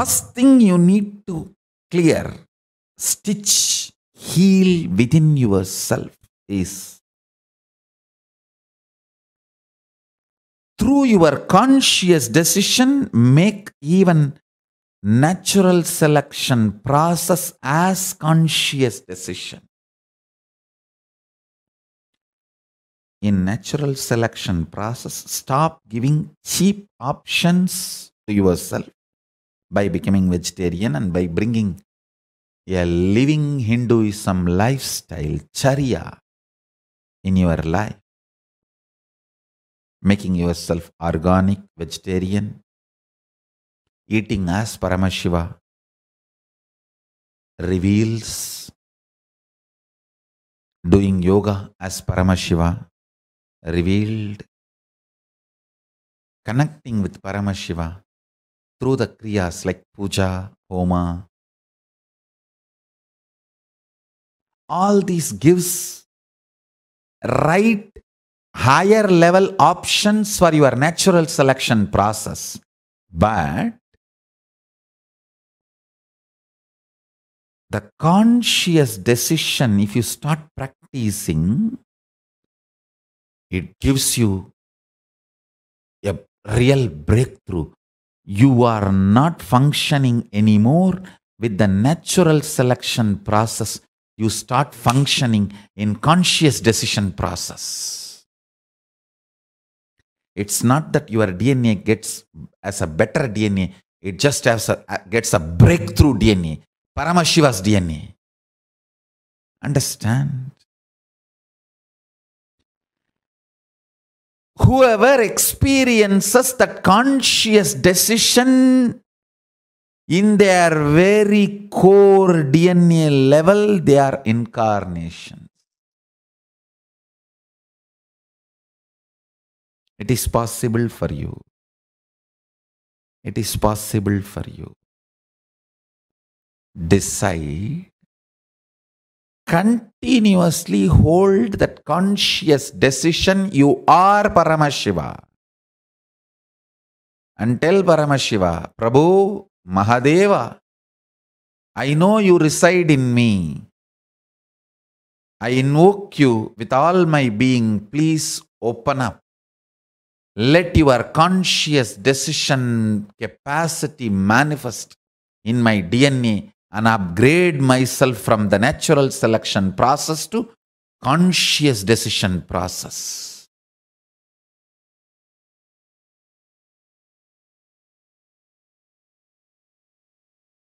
first thing you need to clear, stitch, heal within yourself is through your conscious decision, make even natural selection process as conscious decision. In natural selection process, stop giving cheap options to yourself by becoming vegetarian and by bringing a living Hinduism lifestyle, charya, in your life. Making yourself organic, vegetarian, eating as Paramashiva reveals doing yoga as Paramashiva revealed, connecting with Paramashiva through the kriyas like puja, homa. All these gives right higher level options for your natural selection process. But the conscious decision, if you start practicing, it gives you a real breakthrough you are not functioning anymore with the natural selection process you start functioning in conscious decision process it's not that your dna gets as a better dna it just a, gets a breakthrough dna paramashiva's dna understand whoever experiences that conscious decision in their very core DNA level, they are incarnations. It is possible for you. It is possible for you. Decide continuously hold that conscious decision you are Paramashiva. And tell Paramashiva, Prabhu, Mahadeva, I know you reside in me. I invoke you with all my being. Please open up. Let your conscious decision capacity manifest in my DNA and upgrade myself from the natural selection process to conscious decision process.